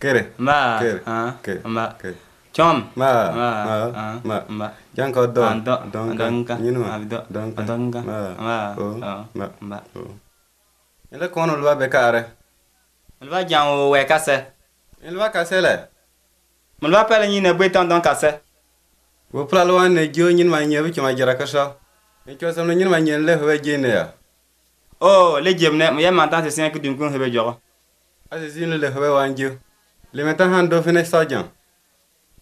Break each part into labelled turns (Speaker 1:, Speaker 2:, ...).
Speaker 1: kere ma kere ha kere ma kere chom ma ma ma ma jang ko do dong dong ka yin ma dong dong ka ma ma ma ele kono lwa be kare lwa jang o we kase lwa kase le mlwa pele nyi ne bwetan don kase wo pla lwa ne jo nyin ma nyi bi chuma jara kasa e cho sam ne nyin ma nyi le hobe je ne ya o le jem ne mo ya man tan se sen ku dun kun hobe jogo asisi ne le hobe wanjo limeta han do fene sojan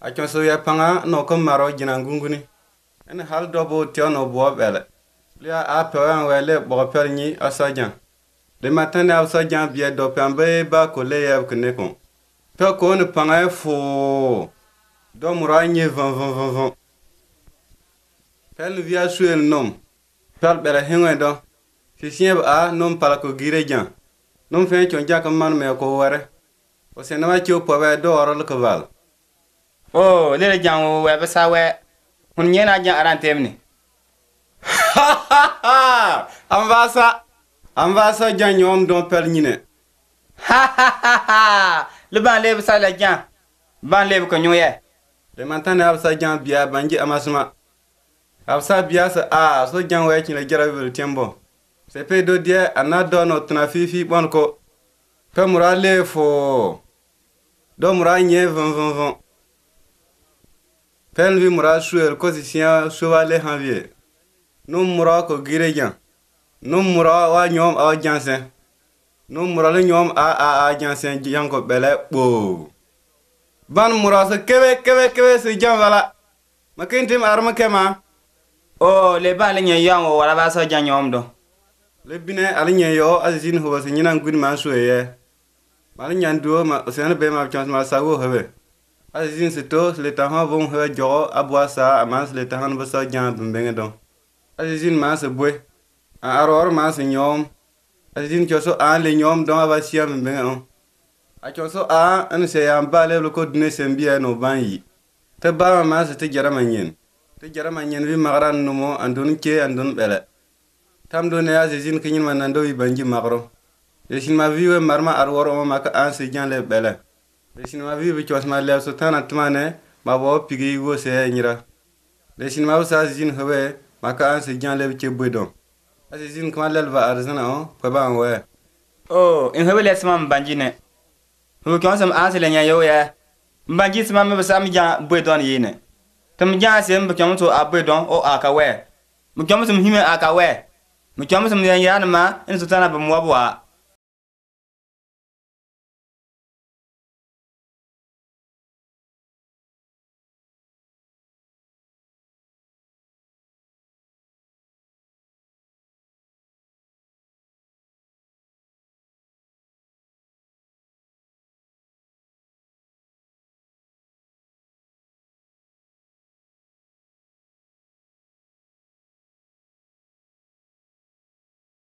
Speaker 1: a chon so ya panga no kom maro jina ngunguni en hal do bo tyo no bo bele li a to an wele bo pel ni a sojan le matin na sojan bi do pam be ba ko le ya kne kon to ko ne panga fo do mura ni van van van van pel vi a suel nom pel bele hinwe do si sien ba a nom pala ko gire jan nom fe chon jakam man me ko ware Ose nan wak yo pou wè, do wara lè ke val. Ou, lè lè djan wè, bè sa wè, un nyen a djan arantèm lè. Ha ha ha ha, am vasa. Am vasa djan yon don pel njine. Ha ha ha ha, lè ban lè bè sa lè djan. Ban lè bè kon yon yè. Lè mantanè ap sa djan biya, ban jè amasman. Ap sa biya se, a, so djan wè, kwen lè ger avè vè lè tjen bon. Se pe do dje, anadon wè, anadon wè, anadon wè, do mura nye vɔnvɔnvɔn. pɛn vi mura shuer kosi siya shuwale hanvye. nu mura ko gire jan. nu mura wa nyom a jansen. nu mura le nyom a a a jansen jan ko bɛlɛ kpoo. Ban mura se kebe kebe kebe se jan wala. Makin tim arma kema. O le ba le nye yan wo wala ba so jan nyom dɔ. Le bine al nye yo azizin ho se nyinan gudman shuye. nyan nyandu ma se na be ma chance ma sago hebe a zin se to le tahan ha bon he jo a ah bo sa a ah ma se le ta kan bo sa jan bin be ngedo a zin ma se bo a ah, ar ma se nyom a zin cho so a le nyom do ba anu si am be ngedo a cho so a an se yam ba le lo ko dne se mbi no ban yi te ba ma se te jara ma nyen te jara ma nyen vi ma ran no mo an don ke an don bele tam do ne a zin ke nyen ma nan do bi ma ro Desin mavi we marman arworo mwa maka ansi jan lev bele. Desin mavi we chosman lev sotan atmane, mwa wawo pigi yugo seye njera. Desin mavi sa zin hewe, maka ansi jan lev che bwedon. A zin kwan lel vwa arzen oh, an, pweban we. Ou, oh, en hewe le seman mw bandji ne. Mw kyon seman ansi le nyan yo we. Mw bandji seman mw besa mi jan bwedon ye ne. Te mwen jan seman mwen kyon mwen sou a bwedon ou a akawè. Mwen kyon mwen seman jime akawè. Mwen kyon mwen seman yanyan man, en sotan apen mw apwa a.